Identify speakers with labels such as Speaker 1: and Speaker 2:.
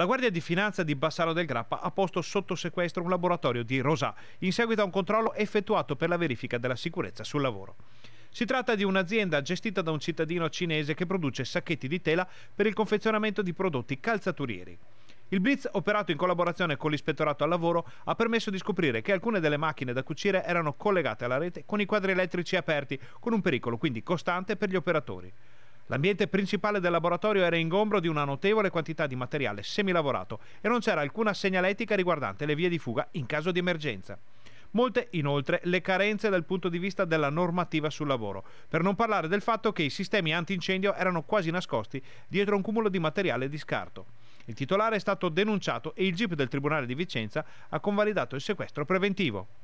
Speaker 1: La Guardia di Finanza di Bassano del Grappa ha posto sotto sequestro un laboratorio di Rosà in seguito a un controllo effettuato per la verifica della sicurezza sul lavoro. Si tratta di un'azienda gestita da un cittadino cinese che produce sacchetti di tela per il confezionamento di prodotti calzaturieri. Il blitz, operato in collaborazione con l'ispettorato al lavoro, ha permesso di scoprire che alcune delle macchine da cucire erano collegate alla rete con i quadri elettrici aperti, con un pericolo quindi costante per gli operatori. L'ambiente principale del laboratorio era ingombro di una notevole quantità di materiale semilavorato e non c'era alcuna segnaletica riguardante le vie di fuga in caso di emergenza. Molte inoltre le carenze dal punto di vista della normativa sul lavoro, per non parlare del fatto che i sistemi antincendio erano quasi nascosti dietro un cumulo di materiale di scarto. Il titolare è stato denunciato e il GIP del Tribunale di Vicenza ha convalidato il sequestro preventivo.